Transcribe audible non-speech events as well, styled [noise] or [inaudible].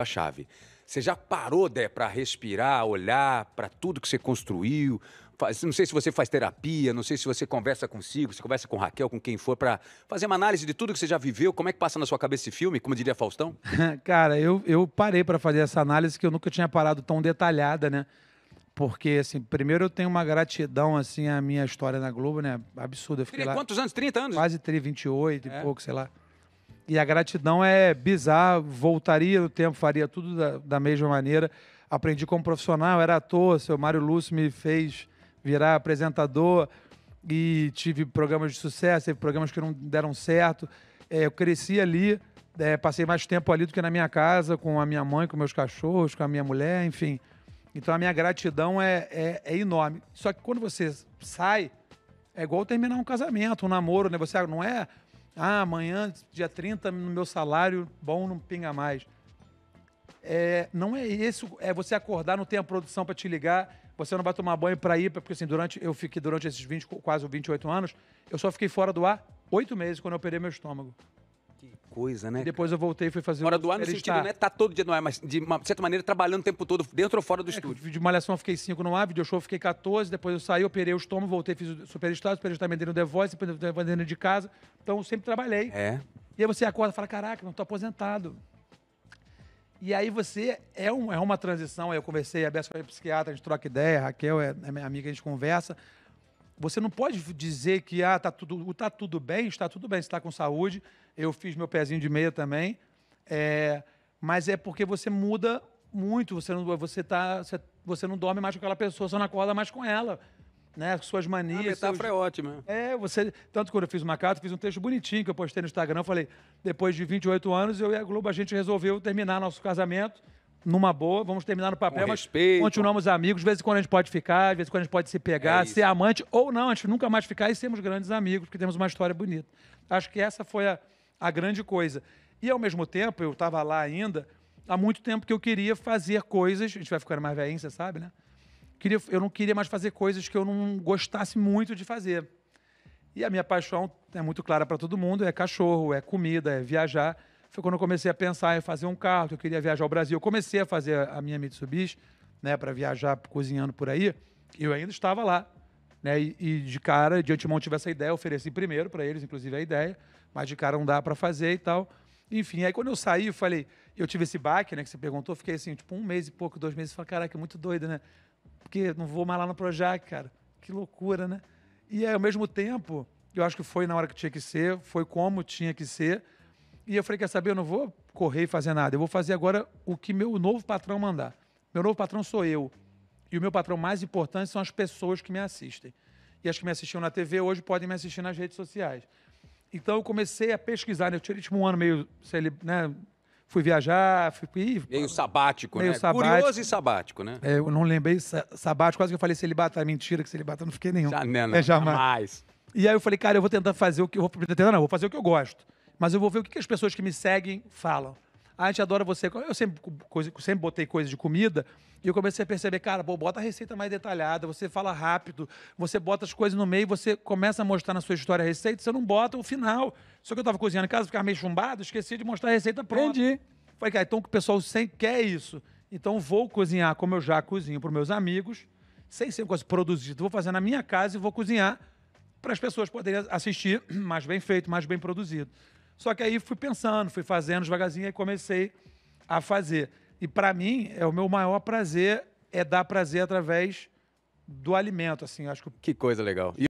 a chave. Você já parou, Dé, para respirar, olhar para tudo que você construiu? Faz, não sei se você faz terapia, não sei se você conversa consigo, se conversa com Raquel, com quem for, para fazer uma análise de tudo que você já viveu. Como é que passa na sua cabeça esse filme, como diria Faustão? [laughs] Cara, eu, eu parei para fazer essa análise que eu nunca tinha parado tão detalhada, né? Porque, assim, primeiro eu tenho uma gratidão, assim, à minha história na Globo, né? Absurda. Eu fiquei lá... Quantos anos? 30 anos? Quase 30, 28 é. e pouco, sei lá. E a gratidão é bizarra, voltaria no tempo, faria tudo da, da mesma maneira. Aprendi como profissional, era ator, seu Mário Lúcio me fez virar apresentador e tive programas de sucesso, teve programas que não deram certo. É, eu cresci ali, é, passei mais tempo ali do que na minha casa, com a minha mãe, com meus cachorros, com a minha mulher, enfim. Então a minha gratidão é, é, é enorme. Só que quando você sai, é igual terminar um casamento, um namoro, né? Você ah, não é ah, amanhã, dia 30, no meu salário, bom, não pinga mais. É, não é isso. É você acordar, não tem a produção para te ligar, você não vai tomar banho para ir, porque assim, durante, eu fiquei durante esses 20, quase 28 anos, eu só fiquei fora do ar oito meses quando eu operei meu estômago coisa, né? E depois eu voltei e fui fazer... Fora um... do ar no ele sentido, está... né? Tá todo dia no ar, mas de uma certa maneira trabalhando o tempo todo, dentro ou fora do é, estúdio. De malhação eu fiquei 5 no ar, video show eu fiquei 14, depois eu saí, operei o estômago, voltei, fiz o Superstar, o Superstar no tá The Voice, vendendo de casa. Então eu sempre trabalhei. É. E aí você acorda e fala, caraca, não tô aposentado. E aí você é, um, é uma transição. Eu conversei, a Bessa foi psiquiatra, a gente troca ideia, a Raquel é, é minha amiga, a gente conversa. Você não pode dizer que ah, tá tudo, tá tudo bem, está tudo bem, está com saúde. Eu fiz meu pezinho de meia também. É, mas é porque você muda muito, você não, você tá, você, você não dorme mais com aquela pessoa, você não acorda mais com ela. Né, suas manias. A metáfora seus... é ótima. É, você. Tanto quando eu fiz uma carta, fiz um texto bonitinho que eu postei no Instagram. Eu falei, depois de 28 anos, eu e a Globo, a gente resolveu terminar nosso casamento numa boa, vamos terminar no papel, mas continuamos amigos. De vez em quando a gente pode ficar, de vez em quando a gente pode se pegar, É ser amante, ou não, a gente nunca mais ficar e sermos grandes amigos, porque temos uma história bonita. Acho que essa foi a, a grande coisa. E ao mesmo tempo, eu estava lá ainda, há muito tempo que eu queria fazer coisas. A gente vai ficando mais velhinho, você sabe, né? Queria, eu não queria mais fazer coisas que eu não gostasse muito de fazer. E a minha paixão é muito clara para todo mundo: é cachorro, é comida, é viajar foi quando eu comecei a pensar em fazer um carro, que eu queria viajar ao Brasil. Eu comecei a fazer a minha Mitsubishi, né, para viajar cozinhando por aí. Eu ainda estava lá, né? E, e de cara, de antemão tive essa ideia, ofereci primeiro para eles, inclusive a ideia, mas de cara não dá para fazer e tal. Enfim, aí quando eu saí, eu falei, eu tive esse baque, né, que você perguntou, fiquei assim, tipo, um mês e pouco, dois meses, falei, caraca, é muito doido, né? Porque não vou mais lá no Projac, cara. Que loucura, né? E aí, ao mesmo tempo, eu acho que foi na hora que tinha que ser, foi como tinha que ser. E eu falei, quer saber, eu não vou correr e fazer nada. Eu vou fazer agora o que meu novo patrão mandar. Meu novo patrão sou eu. E o meu patrão mais importante são as pessoas que me assistem. E as que me assistiam na TV hoje podem me assistir nas redes sociais. Então eu comecei a pesquisar, né? eu tirei tipo um ano meio, sei lá, né? Fui viajar, fui. Ih, meio sabático, meio né? Sabático. Curioso e sabático, né? É, eu não lembrei sabático, quase que eu falei celibato. É mentira que celibato eu não fiquei nenhum. Já, não, né, não, é jamais. jamais. E aí eu falei, cara, eu vou tentar fazer o que. Eu vou, tentar, não, eu vou fazer o que eu gosto. Mas eu vou ver o que as pessoas que me seguem falam. Ah, a gente adora você. Eu sempre, sempre botei coisa de comida e eu comecei a perceber, cara, pô, bota a receita mais detalhada, você fala rápido, você bota as coisas no meio, você começa a mostrar na sua história a receita, você não bota o final. Só que eu estava cozinhando em casa, ficava meio chumbado, esqueci de mostrar a receita pronta. Entendi. Falei, cara, então o o pessoal sempre quer isso. Então vou cozinhar como eu já cozinho para meus amigos, sem ser coisa produzida. Vou fazer na minha casa e vou cozinhar para as pessoas poderem assistir [clears throat] mais bem feito, mais bem produzido. Só que aí fui pensando, fui fazendo devagarzinho e comecei a fazer. E para mim, é o meu maior prazer é dar prazer através do alimento, assim, acho que... Que coisa legal.